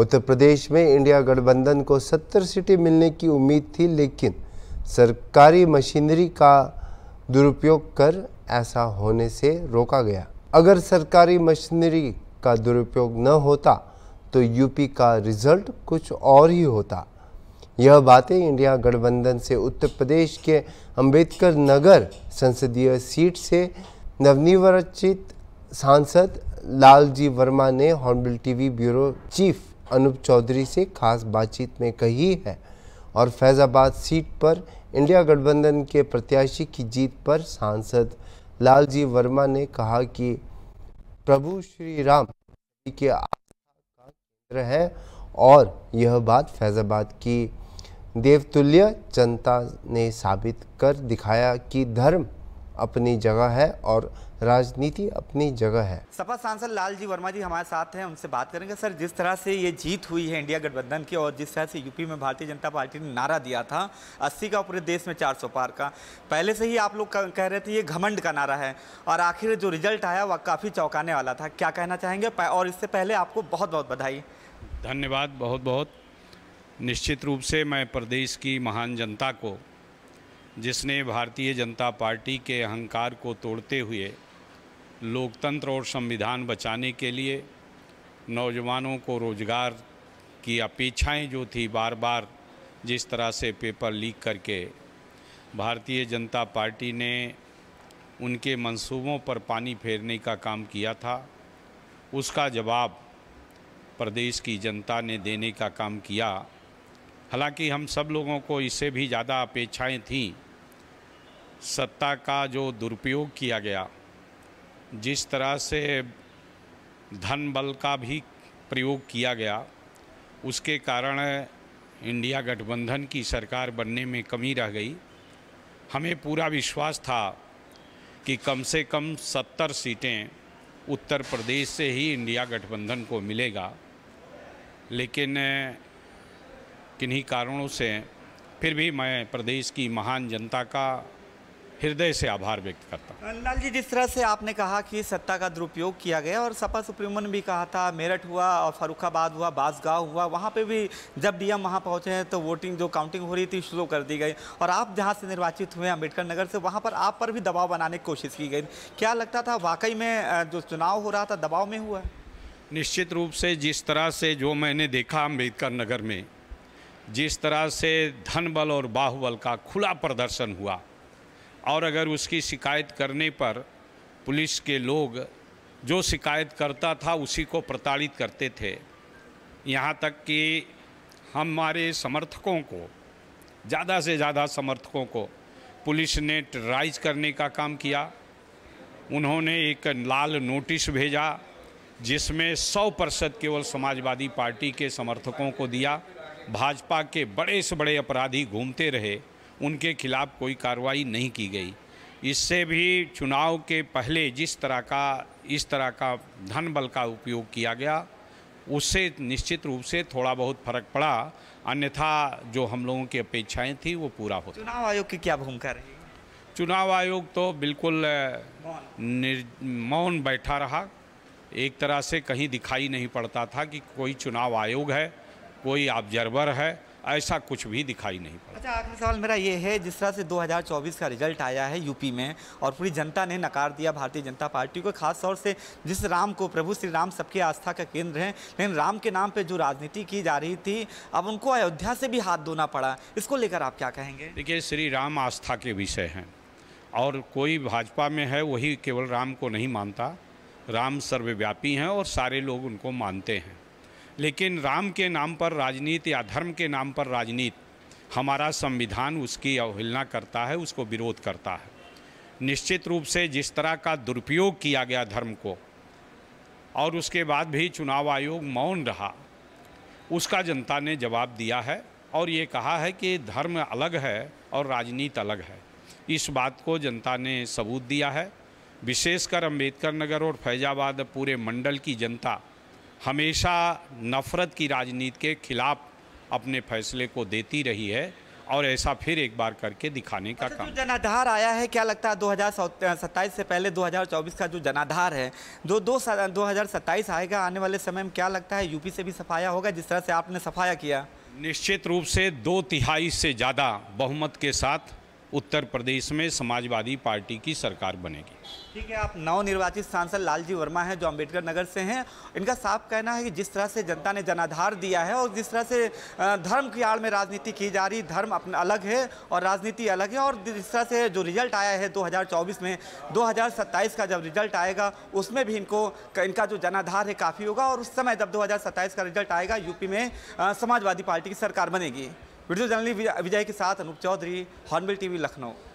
उत्तर प्रदेश में इंडिया गठबंधन को 70 सीटें मिलने की उम्मीद थी लेकिन सरकारी मशीनरी का दुरुपयोग कर ऐसा होने से रोका गया अगर सरकारी मशीनरी का दुरुपयोग न होता तो यूपी का रिजल्ट कुछ और ही होता यह बातें इंडिया गठबंधन से उत्तर प्रदेश के अंबेडकर नगर संसदीय सीट से नवनिर्वाचित सांसद लालजी वर्मा ने Hornbill TV bureau chief Anoop Chaudhary से खास बातचीत में कही है और फैज़ाबाद सीट पर इंडिया गठबंधन के प्रत्याशी की जीत पर सांसद लालजी वर्मा ने कहा कि प्रभु श्री राम के आस्था का केंद्र है और यह बात फैज़ाबाद की देवतुल्य जनता ने साबित कर दिखाया कि धर्म अपनी जगह है और राजनीति अपनी जगह है सपा सांसद लालजी वर्मा जी हमारे साथ हैं उनसे बात करेंगे सर जिस तरह से ये जीत हुई है इंडिया गठबंधन की और जिस तरह से यूपी में भारतीय जनता पार्टी ने नारा दिया था 80 का पूरे देश में 400 पार का पहले से ही आप लोग कह रहे थे ये घमंड का नारा है और आखिर जो रिजल्ट आया वह काफ़ी चौंकाने वाला था क्या कहना चाहेंगे और इससे पहले आपको बहुत बहुत बधाई धन्यवाद बहुत बहुत निश्चित रूप से मैं प्रदेश की महान जनता को जिसने भारतीय जनता पार्टी के अहंकार को तोड़ते हुए लोकतंत्र और संविधान बचाने के लिए नौजवानों को रोज़गार की अपेक्षाएं जो थी बार बार जिस तरह से पेपर लीक करके भारतीय जनता पार्टी ने उनके मंसूबों पर पानी फेरने का काम किया था उसका जवाब प्रदेश की जनता ने देने का काम किया हालांकि हम सब लोगों को इससे भी ज़्यादा अपेक्षाएं थीं सत्ता का जो दुरुपयोग किया गया जिस तरह से धन बल का भी प्रयोग किया गया उसके कारण इंडिया गठबंधन की सरकार बनने में कमी रह गई हमें पूरा विश्वास था कि कम से कम सत्तर सीटें उत्तर प्रदेश से ही इंडिया गठबंधन को मिलेगा लेकिन किन्हीं कारणों से फिर भी मैं प्रदेश की महान जनता का हृदय से आभार व्यक्त करता हूँ लाल जी जिस तरह से आपने कहा कि सत्ता का दुरुपयोग किया गया और सपा सुप्रीमो ने भी कहा था मेरठ हुआ और फरुखाबाद हुआ बासगांव हुआ वहाँ पे भी जब डीएम वहाँ पहुँचे हैं तो वोटिंग जो काउंटिंग हो रही थी शुरू कर दी गई और आप जहाँ से निर्वाचित हुए अम्बेडकर नगर से वहाँ पर आप पर भी दबाव बनाने की कोशिश की गई क्या लगता था वाकई में जो चुनाव हो रहा था दबाव में हुआ निश्चित रूप से जिस तरह से जो मैंने देखा अम्बेडकर नगर में जिस तरह से धन बल और बाहुबल का खुला प्रदर्शन हुआ और अगर उसकी शिकायत करने पर पुलिस के लोग जो शिकायत करता था उसी को प्रताड़ित करते थे यहाँ तक कि हमारे समर्थकों को ज़्यादा से ज़्यादा समर्थकों को पुलिस ने ट्राइज करने का काम किया उन्होंने एक लाल नोटिस भेजा जिसमें 100 प्रतिशत केवल समाजवादी पार्टी के समर्थकों को दिया भाजपा के बड़े से बड़े अपराधी घूमते रहे उनके खिलाफ कोई कार्रवाई नहीं की गई इससे भी चुनाव के पहले जिस तरह का इस तरह का धन बल का उपयोग किया गया उससे निश्चित रूप से थोड़ा बहुत फर्क पड़ा अन्यथा जो हम लोगों की अपेक्षाएं थी वो पूरा हो चुनाव आयोग की क्या भूमिका रही चुनाव आयोग तो बिल्कुल मौन बैठा रहा एक तरह से कहीं दिखाई नहीं पड़ता था कि कोई चुनाव आयोग है कोई ऑब्जर्वर है ऐसा कुछ भी दिखाई नहीं पड़ा अच्छा आखिरी सवाल मेरा ये है जिस तरह से 2024 का रिजल्ट आया है यूपी में और पूरी जनता ने नकार दिया भारतीय जनता पार्टी को खास तौर से जिस राम को प्रभु श्री राम सबकी आस्था का केंद्र है लेकिन राम के नाम पे जो राजनीति की जा रही थी अब उनको अयोध्या से भी हाथ धोना पड़ा इसको लेकर आप क्या कहेंगे देखिए श्री राम आस्था के विषय हैं और कोई भाजपा में है वही केवल राम को नहीं मानता राम सर्वव्यापी हैं और सारे लोग उनको मानते हैं लेकिन राम के नाम पर राजनीति या धर्म के नाम पर राजनीति हमारा संविधान उसकी अवहेलना करता है उसको विरोध करता है निश्चित रूप से जिस तरह का दुरुपयोग किया गया धर्म को और उसके बाद भी चुनाव आयोग मौन रहा उसका जनता ने जवाब दिया है और ये कहा है कि धर्म अलग है और राजनीति अलग है इस बात को जनता ने सबूत दिया है विशेषकर अम्बेडकर नगर और फैज़ाबाद पूरे मंडल की जनता हमेशा नफ़रत की राजनीति के खिलाफ अपने फैसले को देती रही है और ऐसा फिर एक बार करके दिखाने का अच्छा काम जो जनाधार आया है क्या लगता है दो से पहले 2024 का जो जनाधार है जो दो दो आएगा आने वाले समय में क्या लगता है यूपी से भी सफाया होगा जिस तरह से आपने सफाया किया निश्चित रूप से दो तिहाई से ज़्यादा बहुमत के साथ उत्तर प्रदेश में समाजवादी पार्टी की सरकार बनेगी ठीक है आप नवनिर्वाचित सांसद लालजी वर्मा हैं जो अम्बेडकर नगर से हैं इनका साफ कहना है कि जिस तरह से जनता ने जनाधार दिया है और जिस तरह से धर्म की आड़ में राजनीति की जा रही धर्म अपना अलग है और राजनीति अलग है और जिस तरह से जो रिजल्ट आया है 2024 में 2027 का जब रिजल्ट आएगा उसमें भी इनको इनका जो जनाधार है काफ़ी होगा और उस समय जब दो का रिजल्ट आएगा यूपी में समाजवादी पार्टी की सरकार बनेगी वीडियो जर्नलिस्ट विजय के साथ अनूप चौधरी हॉर्नबिल टीवी लखनऊ